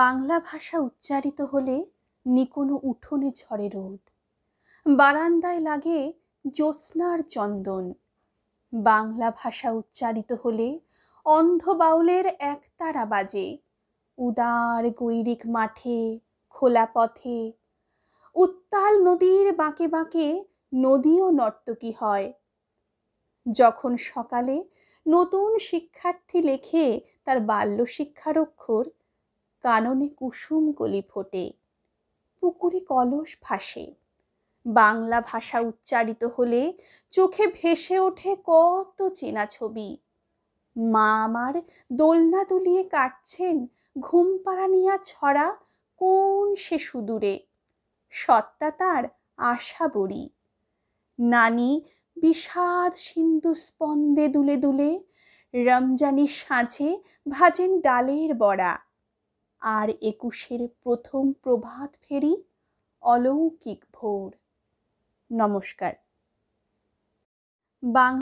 বাংলা ভাষা উচ্চারিত হলে নিকোনো উঠোনে ঝরে রোদ বারান্দায় লাগে জ্যোৎস্নার চন্দন বাংলা ভাষা উচ্চারিত হলে অন্ধ বাউলের এক তারা বাজে উদার গৈরিক মাঠে খোলা পথে উত্তাল নদীর বাঁকে বাঁকে নদীও নর্তকী হয় যখন সকালে নতুন শিক্ষার্থী লেখে তার বাল্য শিক্ষার অক্ষর কাননে কুসুম কলি ফোটে পুকুরে কলস ভাসে বাংলা ভাষা উচ্চারিত হলে চোখে ভেসে ওঠে কত চেনা ছবি মা আমার দোলনা দুলিয়ে কাটছেন ঘুম পাড়ানিয়া ছড়া কোন সে সুদূরে সত্তা তার আশা বড়ি নানি বিষাদ সিন্ধু স্পন্দে দুলে দুলে রমজানি সাঁচে ভাজেন ডালের বড়া আর একুশের প্রথম প্রভাত ফেরি অলৌকিক ভোর নমস্কার বাং